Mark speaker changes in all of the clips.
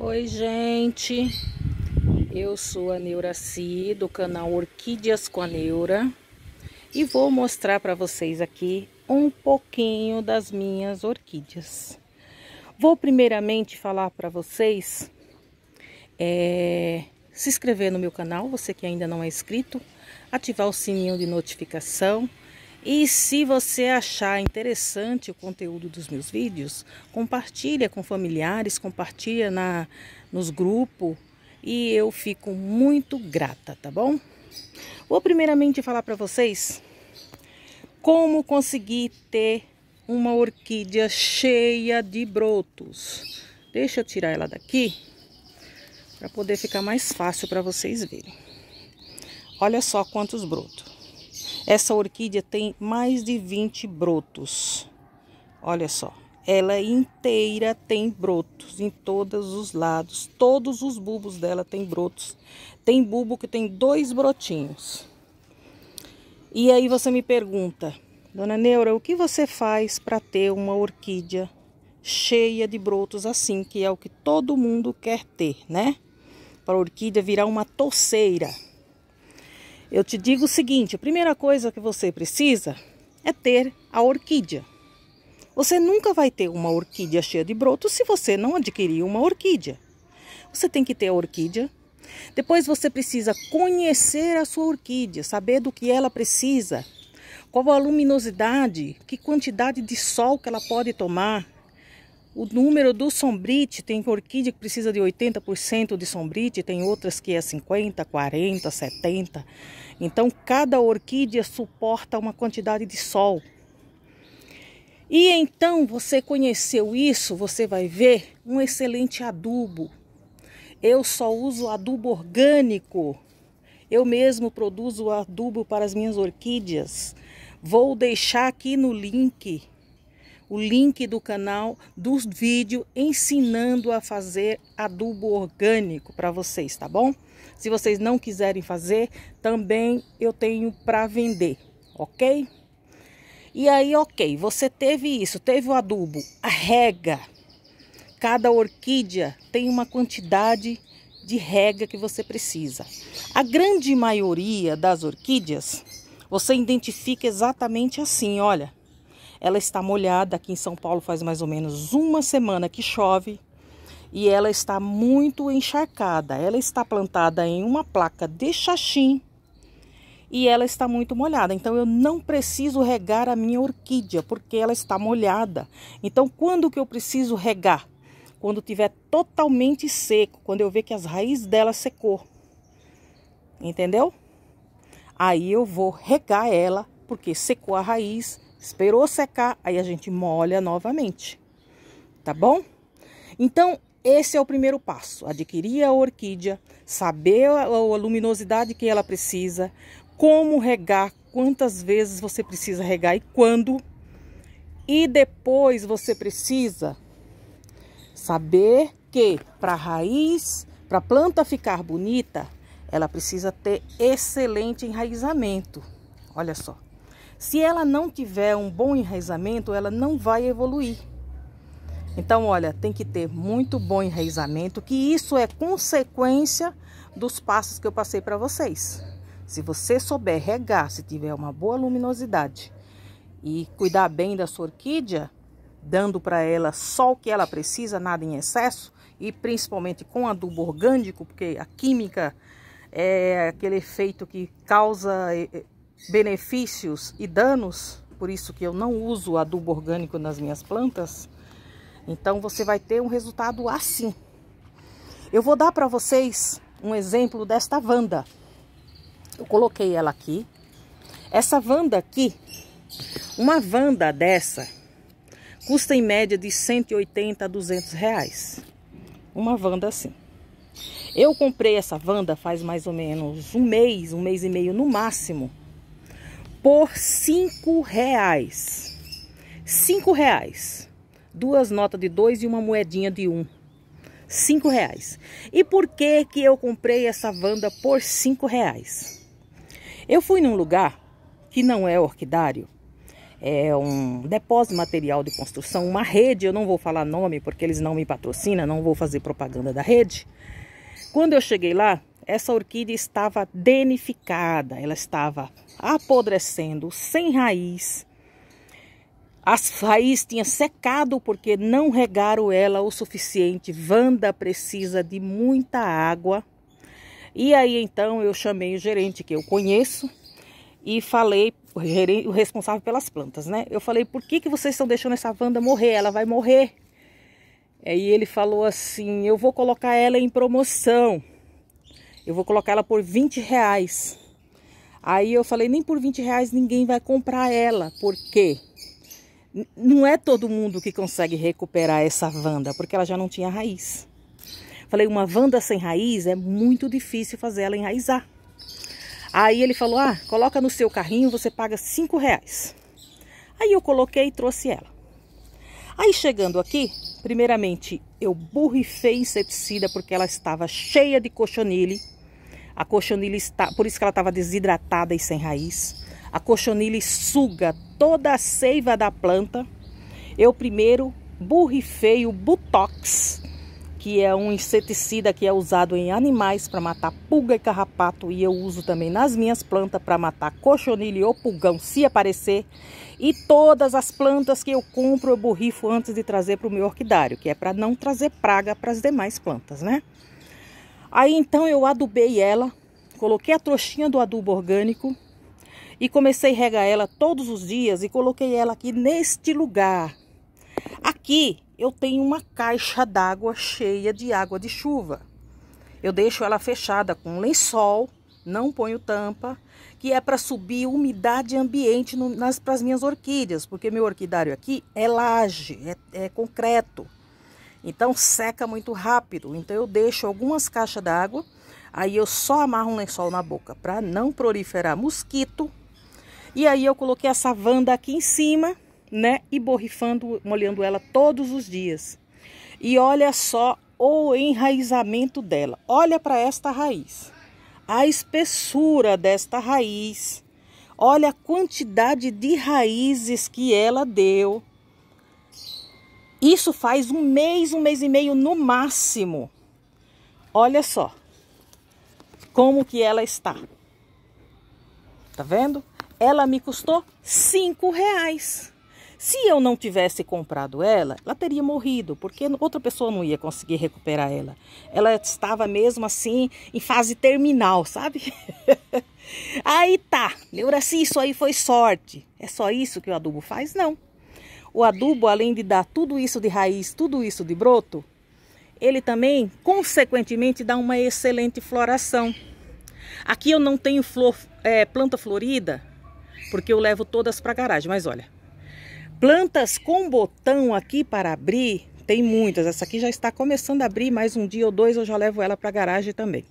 Speaker 1: Oi, gente. Eu sou a Neuraci do canal Orquídeas com a Neura e vou mostrar para vocês aqui um pouquinho das minhas orquídeas. Vou primeiramente falar para vocês é, se inscrever no meu canal, você que ainda não é inscrito, ativar o sininho de notificação e se você achar interessante o conteúdo dos meus vídeos, compartilha com familiares, compartilha na, nos grupos e eu fico muito grata, tá bom? Vou primeiramente falar para vocês como conseguir ter uma orquídea cheia de brotos. Deixa eu tirar ela daqui para poder ficar mais fácil para vocês verem. Olha só quantos brotos. Essa orquídea tem mais de 20 brotos. Olha só, ela inteira tem brotos em todos os lados. Todos os bulbos dela tem brotos. Tem bulbo que tem dois brotinhos. E aí você me pergunta, dona Neura, o que você faz para ter uma orquídea cheia de brotos assim, que é o que todo mundo quer ter, né? Para a orquídea virar uma torceira. Eu te digo o seguinte, a primeira coisa que você precisa é ter a orquídea. Você nunca vai ter uma orquídea cheia de brotos se você não adquirir uma orquídea. Você tem que ter a orquídea. Depois você precisa conhecer a sua orquídea, saber do que ela precisa, qual a luminosidade, que quantidade de sol que ela pode tomar, o número do sombrite, tem orquídea que precisa de 80% de sombrite, tem outras que é 50, 40, 70. Então cada orquídea suporta uma quantidade de sol. E então você conheceu isso, você vai ver um excelente adubo. Eu só uso adubo orgânico. Eu mesmo produzo adubo para as minhas orquídeas. Vou deixar aqui no link o link do canal dos vídeos ensinando a fazer adubo orgânico para vocês, tá bom? Se vocês não quiserem fazer, também eu tenho para vender, ok? E aí, ok, você teve isso, teve o adubo, a rega. Cada orquídea tem uma quantidade de rega que você precisa. A grande maioria das orquídeas você identifica exatamente assim, olha ela está molhada. Aqui em São Paulo faz mais ou menos uma semana que chove e ela está muito encharcada. Ela está plantada em uma placa de xaxim e ela está muito molhada. Então eu não preciso regar a minha orquídea porque ela está molhada. Então quando que eu preciso regar? Quando tiver totalmente seco, quando eu ver que as raízes dela secou. Entendeu? Aí eu vou regar ela porque secou a raiz Esperou secar, aí a gente molha novamente, tá bom? Então, esse é o primeiro passo, adquirir a orquídea, saber a, a luminosidade que ela precisa, como regar, quantas vezes você precisa regar e quando. E depois você precisa saber que para a raiz, para a planta ficar bonita, ela precisa ter excelente enraizamento. Olha só. Se ela não tiver um bom enraizamento, ela não vai evoluir. Então, olha, tem que ter muito bom enraizamento, que isso é consequência dos passos que eu passei para vocês. Se você souber regar, se tiver uma boa luminosidade e cuidar bem da sua orquídea, dando para ela só o que ela precisa, nada em excesso, e principalmente com adubo orgânico, porque a química é aquele efeito que causa eh, eh, benefícios e danos, por isso que eu não uso adubo orgânico nas minhas plantas, então você vai ter um resultado assim. Eu vou dar para vocês um exemplo desta vanda. Eu coloquei ela aqui. Essa vanda aqui, uma vanda dessa, custa em média de 180 a 200 reais. Uma vanda assim. Eu comprei essa vanda faz mais ou menos um mês, um mês e meio no máximo por cinco reais. Cinco reais. Duas notas de dois e uma moedinha de um. Cinco reais. E por que que eu comprei essa vanda por cinco reais? Eu fui num lugar que não é orquidário. É um depósito de material de construção, uma rede, eu não vou falar nome porque eles não me patrocinam, não vou fazer propaganda da rede. Quando eu cheguei lá, essa orquídea estava denificada, ela estava apodrecendo, sem raiz. As raízes tinham secado porque não regaram ela o suficiente. Vanda precisa de muita água. E aí então eu chamei o gerente que eu conheço e falei, o, responsável pelas plantas, né? Eu falei, por que, que vocês estão deixando essa Wanda morrer? Ela vai morrer. Aí ele falou assim, eu vou colocar ela em promoção. Eu vou colocar ela por 20 reais. Aí eu falei, nem por 20 reais ninguém vai comprar ela, porque não é todo mundo que consegue recuperar essa vanda, porque ela já não tinha raiz. Falei, uma vanda sem raiz é muito difícil fazer ela enraizar. Aí ele falou, ah, coloca no seu carrinho, você paga 5 reais. Aí eu coloquei e trouxe ela. Aí chegando aqui, primeiramente eu burricei inseticida porque ela estava cheia de cochonilha. A cochonilha está, por isso que ela estava desidratada e sem raiz. A cochonilha suga toda a seiva da planta. Eu primeiro burrifei o Butox, que é um inseticida que é usado em animais para matar pulga e carrapato e eu uso também nas minhas plantas para matar cochonilha ou pulgão se aparecer. E todas as plantas que eu compro eu borrifo antes de trazer para o meu orquidário, que é para não trazer praga para as demais plantas, né? Aí então eu adubei ela, coloquei a trouxinha do adubo orgânico e comecei a regar ela todos os dias e coloquei ela aqui neste lugar. Aqui eu tenho uma caixa d'água cheia de água de chuva. Eu deixo ela fechada com lençol, não ponho tampa, que é para subir umidade ambiente para as minhas orquídeas, porque meu orquidário aqui é laje, é, é concreto. Então seca muito rápido. Então eu deixo algumas caixas d'água, aí eu só amarro um lençol na boca para não proliferar mosquito. E aí eu coloquei essa vanda aqui em cima, né? E borrifando, molhando ela todos os dias. E olha só o enraizamento dela. Olha para esta raiz. A espessura desta raiz. Olha a quantidade de raízes que ela deu. Isso faz um mês, um mês e meio no máximo. Olha só como que ela está. Tá vendo? Ela me custou cinco reais. Se eu não tivesse comprado ela, ela teria morrido, porque outra pessoa não ia conseguir recuperar ela. Ela estava mesmo assim em fase terminal, sabe? aí tá, lembra-se, isso aí foi sorte. É só isso que o adubo faz? Não. O adubo, além de dar tudo isso de raiz, tudo isso de broto, ele também, consequentemente, dá uma excelente floração. Aqui eu não tenho flor, é, planta florida, porque eu levo todas para a garagem, mas olha. Plantas com botão aqui para abrir, tem muitas. Essa aqui já está começando a abrir, mais um dia ou dois eu já levo ela para a garagem também.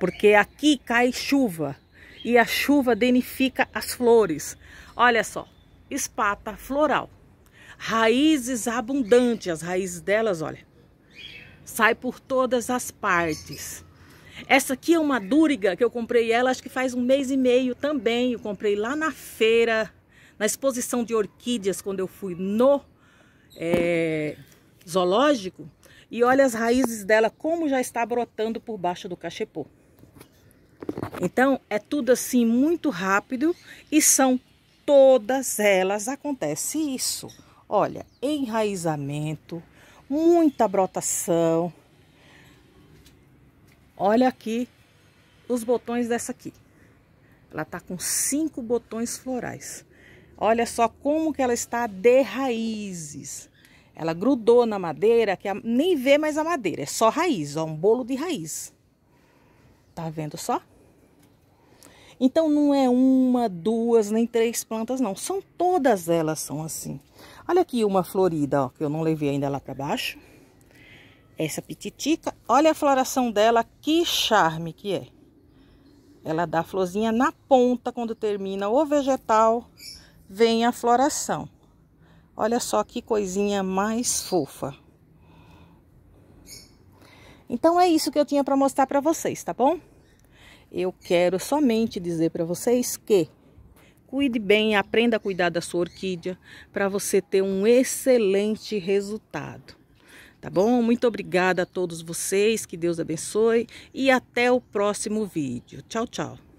Speaker 1: Porque aqui cai chuva e a chuva danifica as flores. Olha só, espata floral raízes abundantes, as raízes delas, olha, sai por todas as partes. Essa aqui é uma dúriga que eu comprei ela, acho que faz um mês e meio também. Eu comprei lá na feira, na exposição de orquídeas, quando eu fui no é, zoológico. E olha as raízes dela, como já está brotando por baixo do cachepô. Então, é tudo assim muito rápido e são todas elas acontece isso. Olha, enraizamento, muita brotação. Olha aqui os botões dessa aqui. Ela tá com cinco botões florais. Olha só como que ela está de raízes. Ela grudou na madeira, que nem vê mais a madeira, é só raiz, ó, um bolo de raiz. Tá vendo só? Então não é uma, duas, nem três plantas, não. São todas elas são assim. Olha aqui uma florida, ó, que eu não levei ainda lá para baixo. Essa pititica, olha a floração dela, que charme que é. Ela dá florzinha na ponta quando termina o vegetal, vem a floração. Olha só que coisinha mais fofa. Então é isso que eu tinha para mostrar para vocês, tá bom? Eu quero somente dizer para vocês que Cuide bem, aprenda a cuidar da sua orquídea para você ter um excelente resultado. Tá bom? Muito obrigada a todos vocês, que Deus abençoe e até o próximo vídeo. Tchau, tchau.